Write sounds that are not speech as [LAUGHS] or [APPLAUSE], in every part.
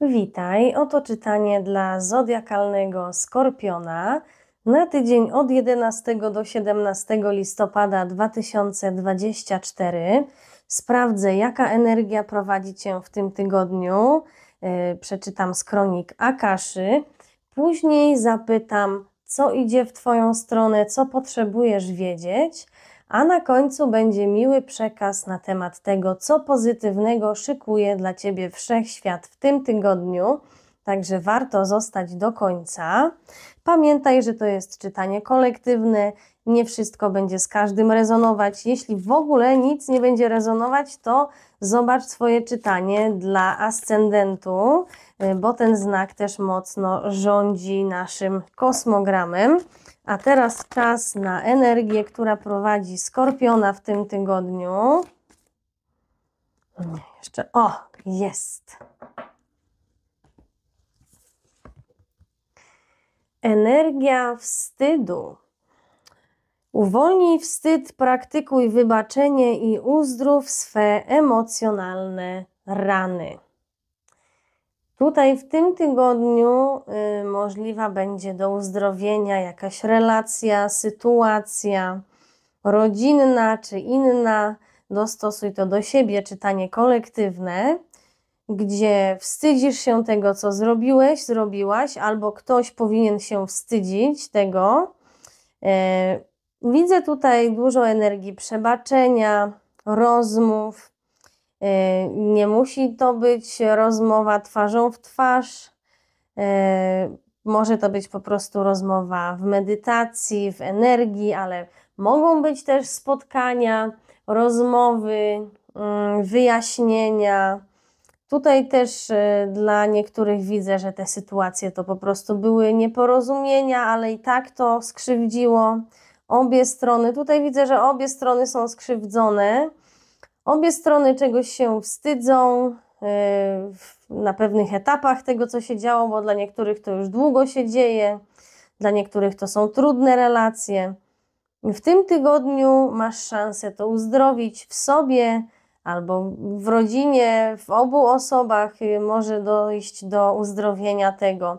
Witaj, oto czytanie dla zodiakalnego Skorpiona na tydzień od 11 do 17 listopada 2024. Sprawdzę, jaka energia prowadzi Cię w tym tygodniu. E, przeczytam z kronik Akaszy. Później zapytam, co idzie w Twoją stronę, co potrzebujesz wiedzieć a na końcu będzie miły przekaz na temat tego, co pozytywnego szykuje dla Ciebie wszechświat w tym tygodniu. Także warto zostać do końca. Pamiętaj, że to jest czytanie kolektywne, nie wszystko będzie z każdym rezonować. Jeśli w ogóle nic nie będzie rezonować, to zobacz swoje czytanie dla ascendentu, y, bo ten znak też mocno rządzi naszym kosmogramem. A teraz czas na energię, która prowadzi skorpiona w tym tygodniu. jeszcze. O, jest. Energia wstydu. Uwolnij wstyd, praktykuj wybaczenie i uzdrów swe emocjonalne rany. Tutaj w tym tygodniu y, możliwa będzie do uzdrowienia jakaś relacja, sytuacja rodzinna czy inna. Dostosuj to do siebie, czytanie kolektywne, gdzie wstydzisz się tego, co zrobiłeś, zrobiłaś, albo ktoś powinien się wstydzić tego. Y, widzę tutaj dużo energii przebaczenia, rozmów, Yy, nie musi to być rozmowa twarzą w twarz. Yy, może to być po prostu rozmowa w medytacji, w energii, ale mogą być też spotkania, rozmowy, mm, wyjaśnienia. Tutaj też yy, dla niektórych widzę, że te sytuacje to po prostu były nieporozumienia, ale i tak to skrzywdziło obie strony. Tutaj widzę, że obie strony są skrzywdzone. Obie strony czegoś się wstydzą e, na pewnych etapach tego, co się działo, bo dla niektórych to już długo się dzieje, dla niektórych to są trudne relacje. W tym tygodniu masz szansę to uzdrowić w sobie albo w rodzinie, w obu osobach y, może dojść do uzdrowienia tego.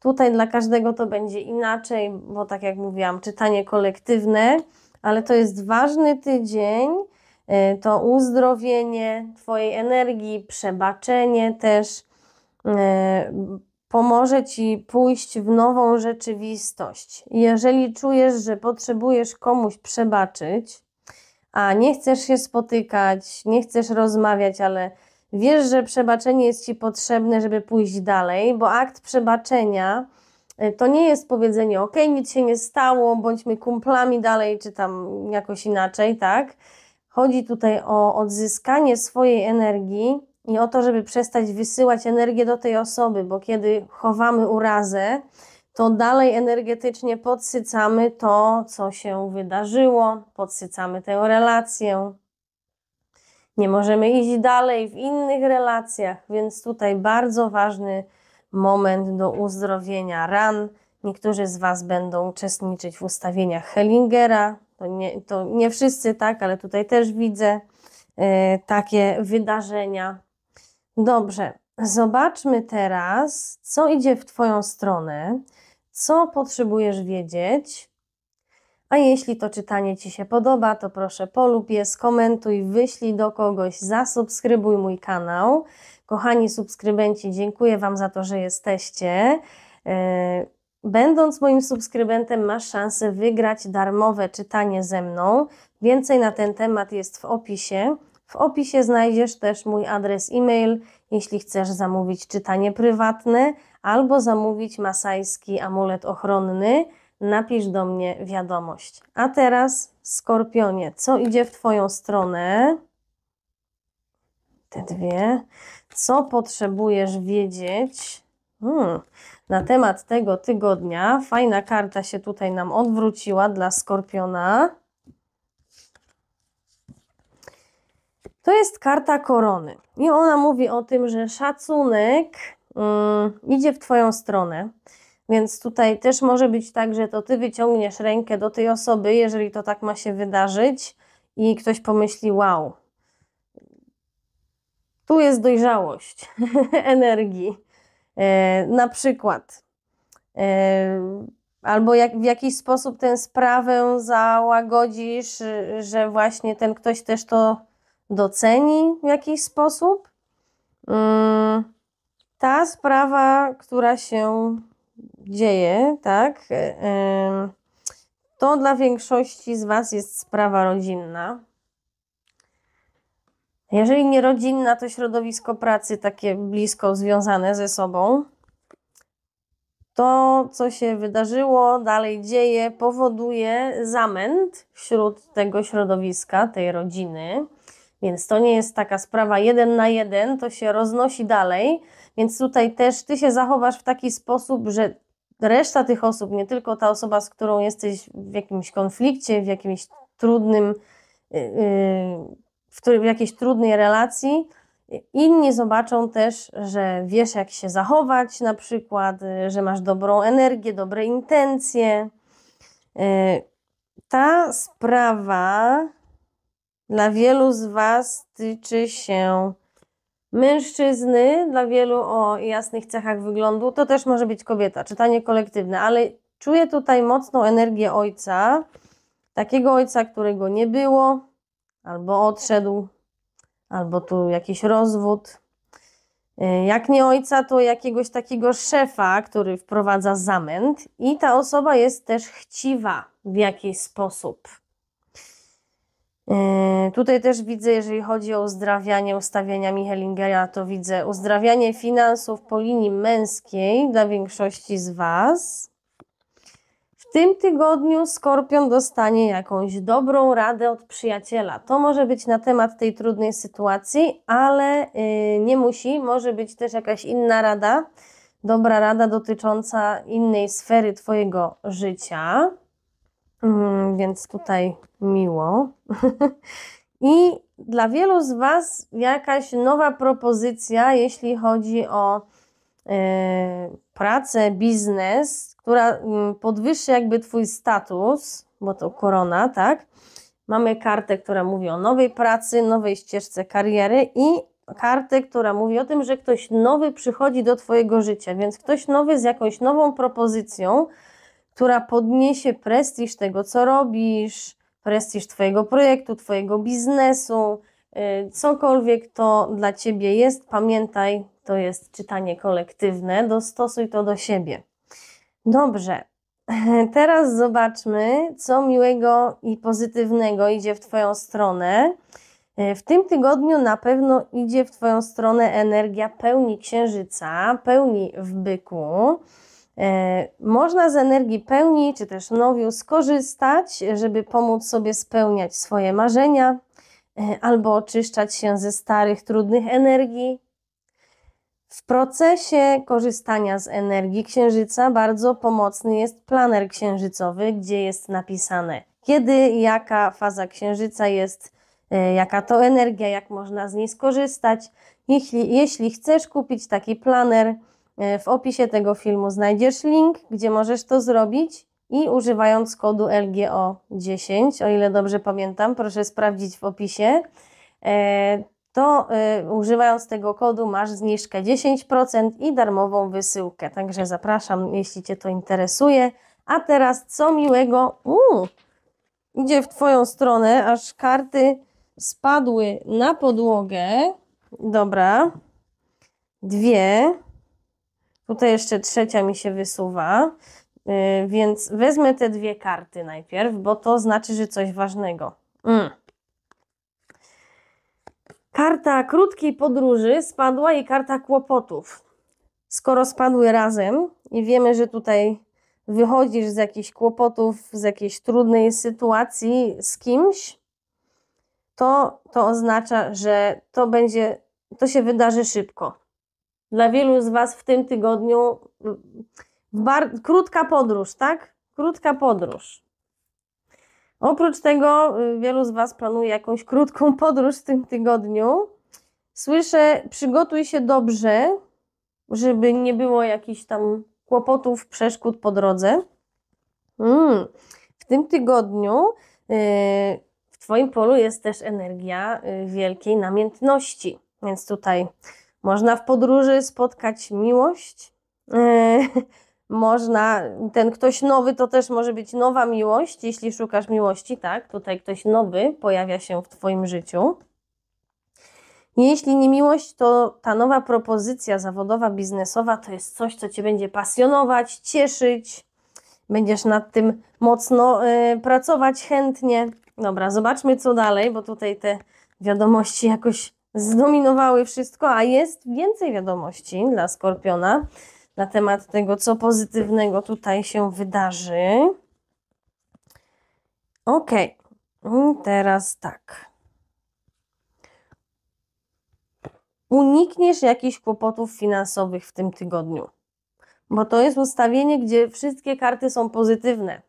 Tutaj dla każdego to będzie inaczej, bo tak jak mówiłam, czytanie kolektywne, ale to jest ważny tydzień E, to uzdrowienie Twojej energii, przebaczenie też e, pomoże Ci pójść w nową rzeczywistość. Jeżeli czujesz, że potrzebujesz komuś przebaczyć, a nie chcesz się spotykać, nie chcesz rozmawiać, ale wiesz, że przebaczenie jest Ci potrzebne, żeby pójść dalej, bo akt przebaczenia e, to nie jest powiedzenie, ok, nic się nie stało, bądźmy kumplami dalej, czy tam jakoś inaczej, tak? Chodzi tutaj o odzyskanie swojej energii i o to, żeby przestać wysyłać energię do tej osoby, bo kiedy chowamy urazę, to dalej energetycznie podsycamy to, co się wydarzyło, podsycamy tę relację. Nie możemy iść dalej w innych relacjach, więc tutaj bardzo ważny moment do uzdrowienia ran. Niektórzy z Was będą uczestniczyć w ustawieniach Hellingera, to nie, to nie wszyscy tak, ale tutaj też widzę y, takie wydarzenia. Dobrze, zobaczmy teraz, co idzie w Twoją stronę, co potrzebujesz wiedzieć. A jeśli to czytanie Ci się podoba, to proszę polub je, skomentuj, wyślij do kogoś, zasubskrybuj mój kanał. Kochani subskrybenci, dziękuję Wam za to, że jesteście. E, Będąc moim subskrybentem, masz szansę wygrać darmowe czytanie ze mną. Więcej na ten temat jest w opisie. W opisie znajdziesz też mój adres e-mail, jeśli chcesz zamówić czytanie prywatne albo zamówić masajski amulet ochronny. Napisz do mnie wiadomość. A teraz, Skorpionie, co idzie w Twoją stronę? Te dwie. Co potrzebujesz wiedzieć? Hmm. Na temat tego tygodnia fajna karta się tutaj nam odwróciła dla Skorpiona. To jest karta korony i ona mówi o tym, że szacunek mm, idzie w Twoją stronę. Więc tutaj też może być tak, że to Ty wyciągniesz rękę do tej osoby, jeżeli to tak ma się wydarzyć i ktoś pomyśli, wow, tu jest dojrzałość [LAUGHS] energii E, na przykład. E, albo jak, w jakiś sposób tę sprawę załagodzisz, że właśnie ten ktoś też to doceni w jakiś sposób. Mm, ta sprawa, która się dzieje, tak, e, to dla większości z Was jest sprawa rodzinna. Jeżeli nie rodzinna, to środowisko pracy takie blisko związane ze sobą. To, co się wydarzyło, dalej dzieje, powoduje zamęt wśród tego środowiska, tej rodziny. Więc to nie jest taka sprawa jeden na jeden, to się roznosi dalej. Więc tutaj też ty się zachowasz w taki sposób, że reszta tych osób, nie tylko ta osoba, z którą jesteś w jakimś konflikcie, w jakimś trudnym. Yy, w, w jakiejś trudnej relacji, inni zobaczą też, że wiesz, jak się zachować, na przykład, że masz dobrą energię, dobre intencje. Y, ta sprawa dla wielu z Was tyczy się mężczyzny, dla wielu o jasnych cechach wyglądu, to też może być kobieta, czytanie kolektywne, ale czuję tutaj mocną energię ojca, takiego ojca, którego nie było, albo odszedł, albo tu jakiś rozwód. E, jak nie ojca, to jakiegoś takiego szefa, który wprowadza zamęt, i ta osoba jest też chciwa w jakiś sposób. E, tutaj też widzę, jeżeli chodzi o uzdrawianie ustawienia Michelingera, to widzę uzdrawianie finansów po linii męskiej dla większości z Was tym tygodniu Skorpion dostanie jakąś dobrą radę od przyjaciela. To może być na temat tej trudnej sytuacji, ale y, nie musi, może być też jakaś inna rada, dobra rada dotycząca innej sfery Twojego życia. Mm, więc tutaj miło. [LAUGHS] I dla wielu z Was jakaś nowa propozycja, jeśli chodzi o. Yy, pracę, biznes, która mm, podwyższy jakby Twój status, bo to korona, tak? Mamy kartę, która mówi o nowej pracy, nowej ścieżce kariery i kartę, która mówi o tym, że ktoś nowy przychodzi do Twojego życia, więc ktoś nowy z jakąś nową propozycją, która podniesie prestiż tego, co robisz, prestiż Twojego projektu, Twojego biznesu, Y, cokolwiek to dla Ciebie jest, pamiętaj, to jest czytanie kolektywne, dostosuj to do siebie. Dobrze, [LAUGHS] teraz zobaczmy, co miłego i pozytywnego idzie w Twoją stronę. Y, w tym tygodniu na pewno idzie w Twoją stronę energia pełni księżyca, pełni w byku. Y, można z energii pełni czy też nowiu skorzystać, żeby pomóc sobie spełniać swoje marzenia, E, albo oczyszczać się ze starych, trudnych energii. W procesie korzystania z energii księżyca bardzo pomocny jest planer księżycowy, gdzie jest napisane, kiedy jaka faza księżyca jest, e, jaka to energia, jak można z niej skorzystać. Jeśli, jeśli chcesz kupić taki planer, e, w opisie tego filmu znajdziesz link, gdzie możesz to zrobić i używając kodu LGO10, o ile dobrze pamiętam, proszę sprawdzić w opisie, e, to e, używając tego kodu masz zniżkę 10% i darmową wysyłkę. Także zapraszam, jeśli Cię to interesuje. A teraz co miłego, uu, idzie w Twoją stronę, aż karty spadły na podłogę. Dobra, dwie. Tutaj jeszcze trzecia mi się wysuwa. Y, więc wezmę te dwie karty najpierw, bo to znaczy, że coś ważnego. Mm. Karta krótkiej podróży spadła i karta kłopotów. Skoro spadły razem i wiemy, że tutaj wychodzisz z jakichś kłopotów, z jakiejś trudnej sytuacji z kimś, to, to oznacza, że to będzie, to się wydarzy szybko. Dla wielu z Was w tym tygodniu Bar krótka podróż, tak? Krótka podróż. Oprócz tego y, wielu z Was planuje jakąś krótką [LAUGHS] podróż w tym tygodniu. Słyszę, przygotuj się dobrze, żeby nie było jakichś tam kłopotów, przeszkód po drodze. Mm. W tym tygodniu yy, w Twoim polu jest też energia y, wielkiej namiętności, więc tutaj można w podróży spotkać miłość. Yy, [LAUGHS] można, ten ktoś nowy to też może być nowa miłość, jeśli szukasz miłości, tak? Tutaj ktoś nowy pojawia się w Twoim życiu. Jeśli nie miłość, to ta nowa propozycja zawodowa, biznesowa to jest coś, co Cię będzie pasjonować, cieszyć, będziesz nad tym mocno y, pracować chętnie. Dobra, zobaczmy co dalej, bo tutaj te wiadomości jakoś zdominowały wszystko, a jest więcej wiadomości dla Skorpiona na temat tego, co pozytywnego tutaj się wydarzy. Ok, teraz tak. Unikniesz jakichś kłopotów finansowych w tym tygodniu, bo to jest ustawienie, gdzie wszystkie karty są pozytywne.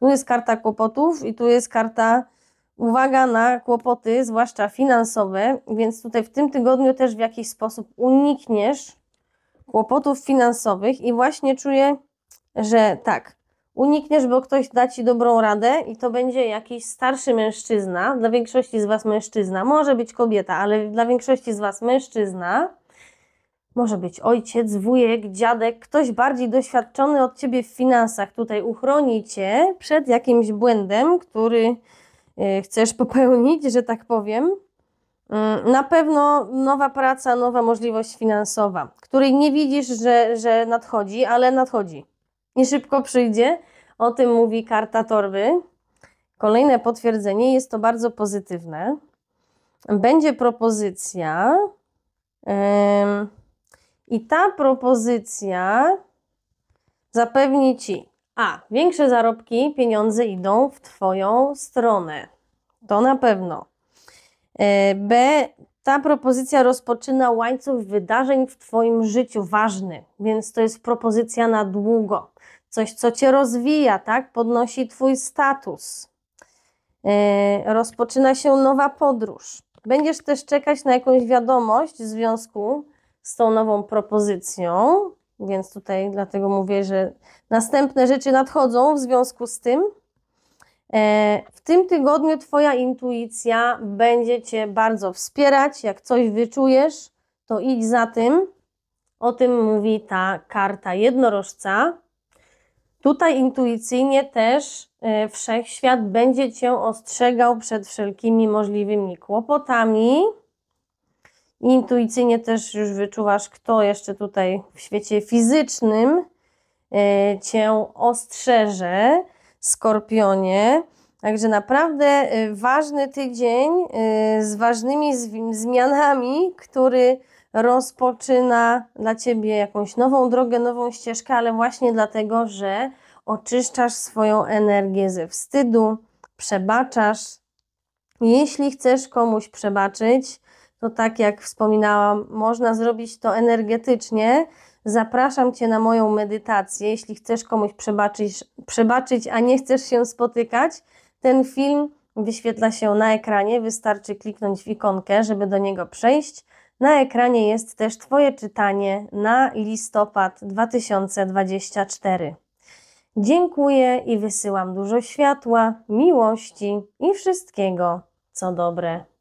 Tu jest karta kłopotów i tu jest karta uwaga na kłopoty, zwłaszcza finansowe, więc tutaj w tym tygodniu też w jakiś sposób unikniesz kłopotów finansowych i właśnie czuję, że tak, unikniesz, bo ktoś da ci dobrą radę i to będzie jakiś starszy mężczyzna, dla większości z was mężczyzna, może być kobieta, ale dla większości z was mężczyzna, może być ojciec, wujek, dziadek, ktoś bardziej doświadczony od ciebie w finansach tutaj uchroni cię przed jakimś błędem, który e, chcesz popełnić, że tak powiem. Mm, na pewno nowa praca, nowa możliwość finansowa, której nie widzisz, że, że nadchodzi, ale nadchodzi. Nie szybko przyjdzie, o tym mówi karta torby. Kolejne potwierdzenie jest to bardzo pozytywne. Będzie propozycja, yy, i ta propozycja zapewni ci a większe zarobki, pieniądze idą w Twoją stronę. To na pewno. B. Ta propozycja rozpoczyna łańcuch wydarzeń w Twoim życiu ważny, więc to jest propozycja na długo. Coś, co Cię rozwija, tak? Podnosi Twój status. E, rozpoczyna się nowa podróż. Będziesz też czekać na jakąś wiadomość w związku z tą nową propozycją, więc tutaj dlatego mówię, że następne rzeczy nadchodzą w związku z tym. E, w tym tygodniu Twoja intuicja będzie Cię bardzo wspierać. Jak coś wyczujesz, to idź za tym. O tym mówi ta karta jednorożca. Tutaj intuicyjnie też e, wszechświat będzie Cię ostrzegał przed wszelkimi możliwymi kłopotami. Intuicyjnie też już wyczuwasz, kto jeszcze tutaj w świecie fizycznym e, Cię ostrzeże Skorpionie. Także naprawdę y, ważny tydzień y, z ważnymi zmianami, który rozpoczyna dla ciebie jakąś nową drogę, nową ścieżkę, ale właśnie dlatego, że oczyszczasz swoją energię ze wstydu, przebaczasz. Jeśli chcesz komuś przebaczyć, to tak jak wspominałam, można zrobić to energetycznie Zapraszam Cię na moją medytację. Jeśli chcesz komuś przebaczyć, przebaczyć, a nie chcesz się spotykać, ten film wyświetla się na ekranie. Wystarczy kliknąć w ikonkę, żeby do niego przejść. Na ekranie jest też Twoje czytanie na listopad 2024. Dziękuję i wysyłam dużo światła, miłości i wszystkiego, co dobre.